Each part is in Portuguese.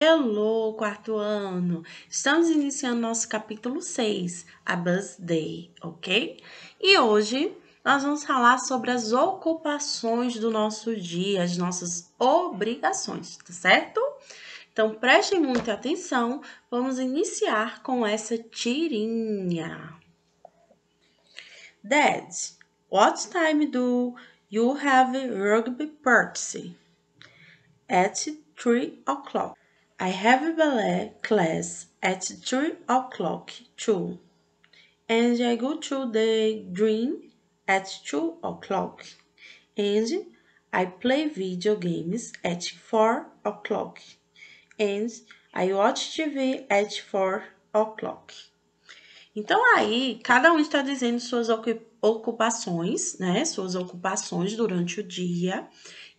Hello, quarto ano! Estamos iniciando nosso capítulo 6, a Buzz Day, ok? E hoje nós vamos falar sobre as ocupações do nosso dia, as nossas obrigações, tá certo? Então prestem muita atenção, vamos iniciar com essa tirinha. Dad, what time do you have rugby party? At 3 o'clock. I have a ballet class at three o'clock too, and I go to the gym at two o'clock, and I play video games at four o'clock, and I watch TV at four o'clock. Então aí, cada um está dizendo suas ocupações, né? Suas ocupações durante o dia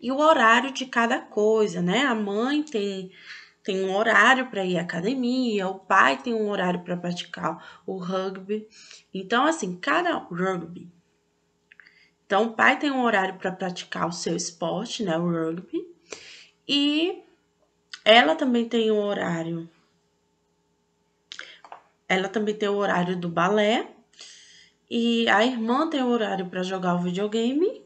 e o horário de cada coisa, né? A mãe tem tem um horário para ir à academia, o pai tem um horário para praticar o rugby. Então, assim, cada rugby. Então, o pai tem um horário para praticar o seu esporte, né, o rugby, e ela também tem um horário. Ela também tem o horário do balé, e a irmã tem o horário para jogar o videogame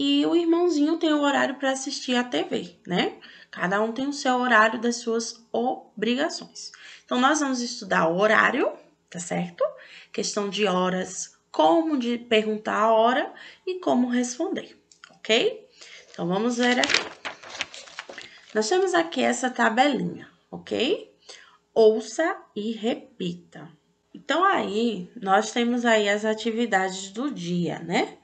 e o irmãozinho tem o horário para assistir a TV, né? Cada um tem o seu horário das suas obrigações. Então, nós vamos estudar o horário, tá certo? Questão de horas, como de perguntar a hora e como responder, ok? Então, vamos ver aqui. Nós temos aqui essa tabelinha, ok? Ouça e repita. Então, aí, nós temos aí as atividades do dia, né?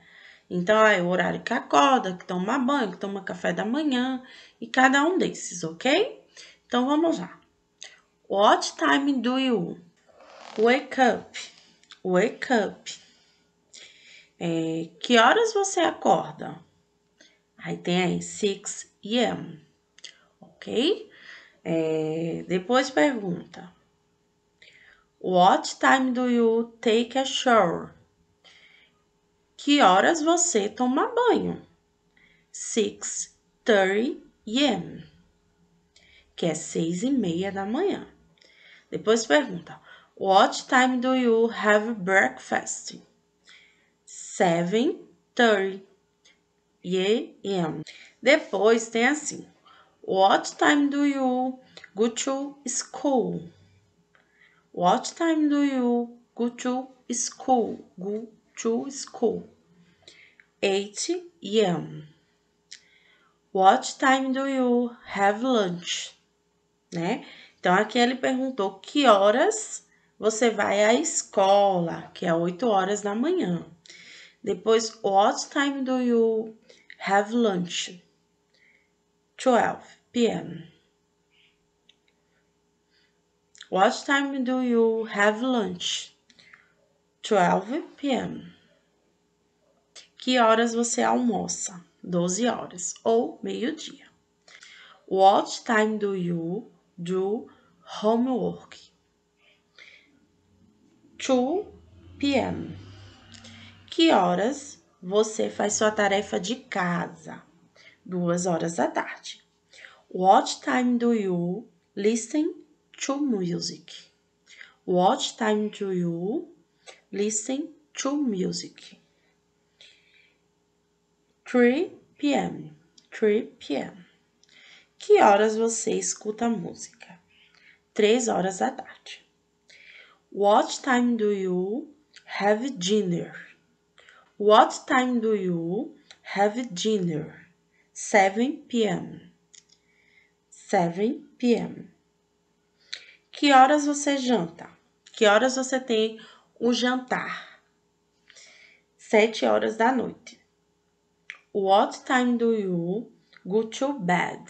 Então, é o horário que acorda, que toma banho, que toma café da manhã e cada um desses, ok? Então, vamos lá. What time do you wake up? Wake up. É, que horas você acorda? Aí tem aí 6 a.m., ok? É, depois pergunta. What time do you take a shower? Que horas você toma banho? 6:30 a.m. Que é seis e meia da manhã. Depois pergunta: What time do you have breakfast? 7:30 a.m. Depois tem assim: What time do you go to school? What time do you go to school? Go to school. 8 a.m. What time do you have lunch? Né? Então, aqui ele perguntou que horas você vai à escola, que é 8 horas da manhã. Depois, what time do you have lunch? 12 p.m. What time do you have lunch? 12 p.m. Que horas você almoça? 12 horas ou meio-dia. What time do you do homework? 2 p.m. Que horas você faz sua tarefa de casa? Duas horas da tarde. What time do you listen to music? What time do you listen to music? 3 p.m. 3 p.m. Que horas você escuta a música? 3 horas da tarde. What time do you have dinner? What time do you have dinner? 7 p.m. 7 p.m. Que horas você janta? Que horas você tem o jantar? 7 horas da noite. What time do you go to bed?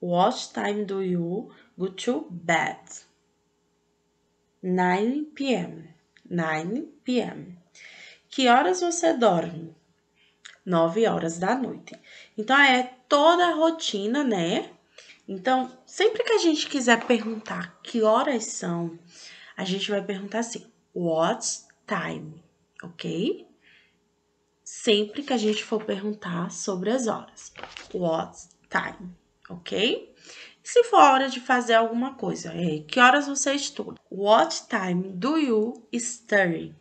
What time do you go to bed? 9 p.m. 9 p.m. Que horas você dorme? 9 horas da noite. Então é toda a rotina, né? Então, sempre que a gente quiser perguntar que horas são, a gente vai perguntar assim: What time? Ok? sempre que a gente for perguntar sobre as horas. What's time? Ok? Se for hora de fazer alguma coisa, que horas você estuda? What time do you study?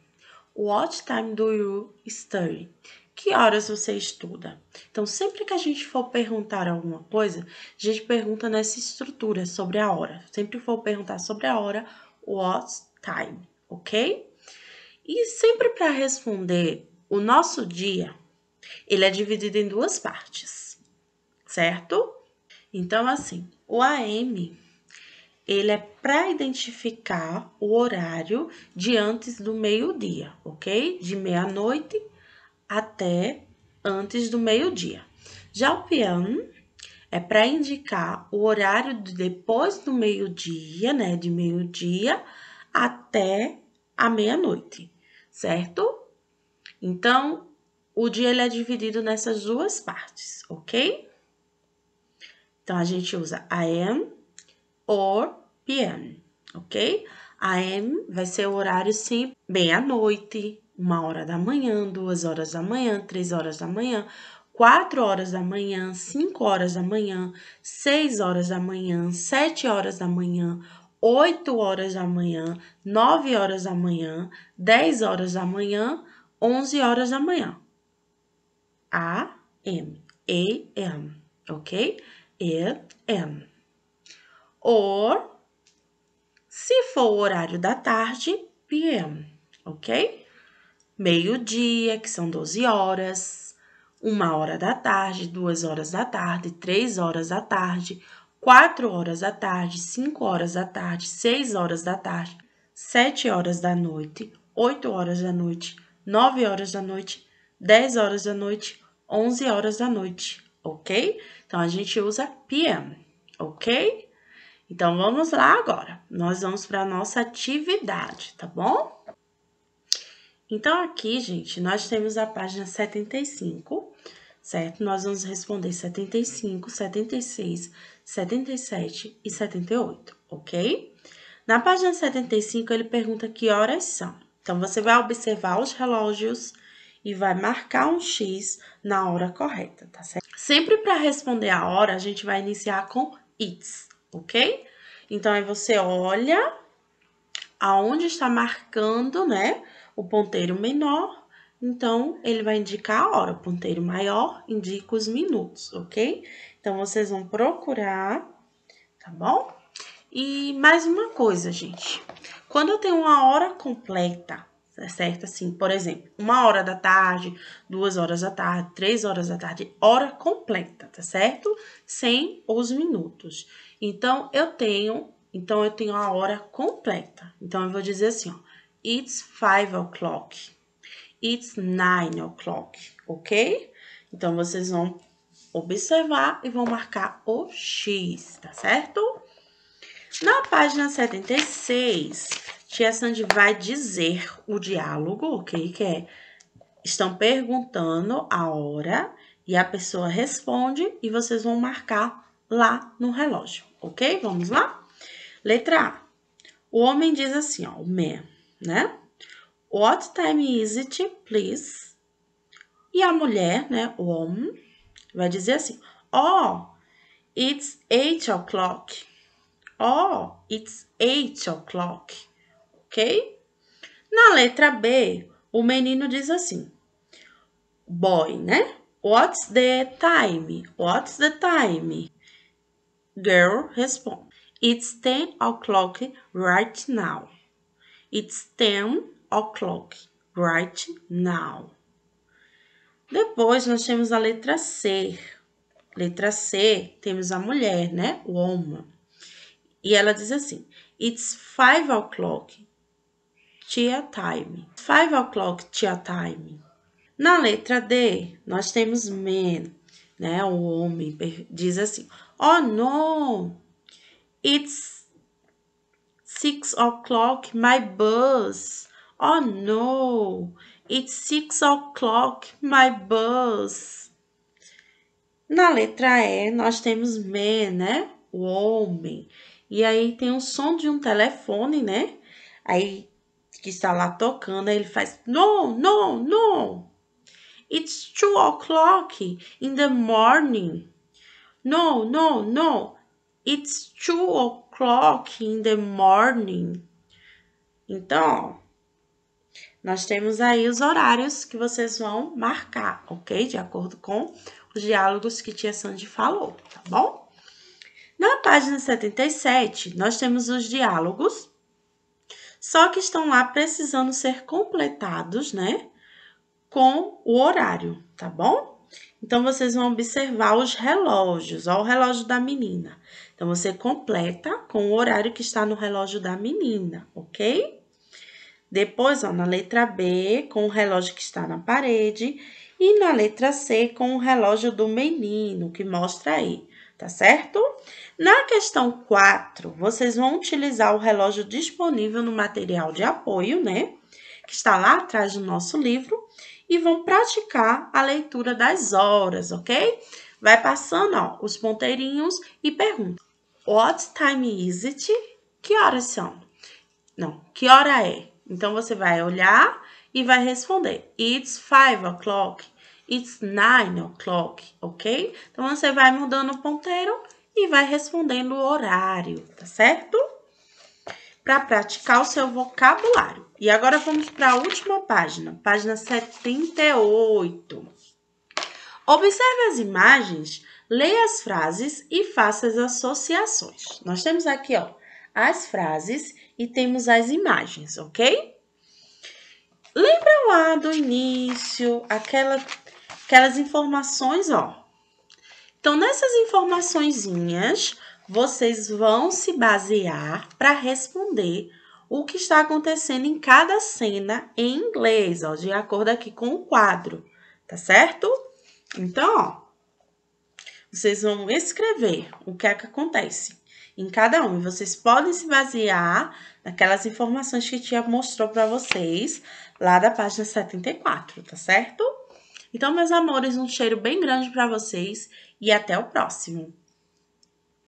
What time do you study? Que horas você estuda? Então, sempre que a gente for perguntar alguma coisa, a gente pergunta nessa estrutura sobre a hora. Sempre que for perguntar sobre a hora, what time, ok? E sempre para responder o nosso dia, ele é dividido em duas partes, certo? Então, assim, o AM, ele é para identificar o horário de antes do meio-dia, ok? De meia-noite até antes do meio-dia. Já o PM é para indicar o horário de depois do meio-dia, né? De meio-dia até a meia-noite, certo? Então, o dia ele é dividido nessas duas partes, ok? Então, a gente usa am or pm, ok? AM vai ser o horário sim, bem à noite, uma hora da manhã, duas horas da manhã, três horas da manhã, quatro horas da manhã, cinco horas da manhã, seis horas da manhã, sete horas da manhã, oito horas da manhã, nove horas da manhã, dez horas da manhã, 11 horas da manhã. a m e m, Ok? m. Or, se for o horário da tarde, P.M. Ok? Meio-dia, que são 12 horas. Uma hora da tarde, duas horas da tarde, três horas da tarde, quatro horas da tarde, cinco horas da tarde, seis horas da tarde, sete horas da noite, oito horas da noite, 9 horas da noite, 10 horas da noite, 11 horas da noite, ok? Então, a gente usa PM, ok? Então, vamos lá agora. Nós vamos para a nossa atividade, tá bom? Então, aqui, gente, nós temos a página 75, certo? Nós vamos responder 75, 76, 77 e 78, ok? Na página 75, ele pergunta que horas são. Então, você vai observar os relógios e vai marcar um X na hora correta, tá certo? Sempre para responder a hora, a gente vai iniciar com it's, ok? Então, aí você olha aonde está marcando, né, o ponteiro menor, então ele vai indicar a hora. O ponteiro maior indica os minutos, ok? Então, vocês vão procurar, tá bom? E mais uma coisa, gente. Quando eu tenho uma hora completa, é certo? Assim, por exemplo, uma hora da tarde, duas horas da tarde, três horas da tarde, hora completa, tá certo? Sem os minutos. Então, eu tenho, então eu tenho a hora completa. Então, eu vou dizer assim, ó, it's five o'clock, it's nine o'clock, ok? Então, vocês vão observar e vão marcar o X, tá certo? Na página 76, Tia Sandy vai dizer o diálogo, ok? Que é, estão perguntando a hora e a pessoa responde e vocês vão marcar lá no relógio, ok? Vamos lá? Letra A. O homem diz assim, ó, o man, né? What time is it, please? E a mulher, né, o homem, vai dizer assim, oh, it's eight o'clock. Oh, it's eight o'clock. Ok? Na letra B, o menino diz assim: Boy, né? What's the time? What's the time? Girl responde: It's ten o'clock right now. It's ten o'clock right now. Depois nós temos a letra C. Letra C, temos a mulher, né? Woman. E ela diz assim: It's five o'clock, tia time. Five o'clock, tia time. Na letra D, nós temos man, né? O homem diz assim: Oh no, it's six o'clock, my bus. Oh no, it's six o'clock, my bus. Na letra E, nós temos man, né? O homem. E aí tem um som de um telefone, né? Aí que está lá tocando, aí ele faz no, no, no. It's two o'clock in the morning. No, no, no. It's two o'clock in the morning. Então, nós temos aí os horários que vocês vão marcar, ok? De acordo com os diálogos que Tia Sandy falou, tá bom? Na página 77, nós temos os diálogos, só que estão lá precisando ser completados, né? Com o horário, tá bom? Então, vocês vão observar os relógios, ó, o relógio da menina. Então, você completa com o horário que está no relógio da menina, ok? Depois, ó, na letra B, com o relógio que está na parede. E na letra C, com o relógio do menino, que mostra aí tá certo? Na questão 4, vocês vão utilizar o relógio disponível no material de apoio, né? Que está lá atrás do nosso livro, e vão praticar a leitura das horas, ok? Vai passando ó, os ponteirinhos e pergunta: What time is it? Que horas são? Não, que hora é? Então você vai olhar e vai responder: It's five o'clock. It's nine o'clock, ok? Então, você vai mudando o ponteiro e vai respondendo o horário, tá certo? Para praticar o seu vocabulário. E agora vamos para a última página, página 78. Observe as imagens, leia as frases e faça as associações. Nós temos aqui, ó, as frases e temos as imagens, ok? Lembra lá do início, aquela aquelas informações, ó. Então, nessas informaçõezinhas, vocês vão se basear para responder o que está acontecendo em cada cena em inglês, ó, de acordo aqui com o quadro, tá certo? Então, ó, vocês vão escrever o que é que acontece em cada um. E vocês podem se basear naquelas informações que a tia mostrou para vocês lá da página 74, tá certo? Então, meus amores, um cheiro bem grande para vocês e até o próximo.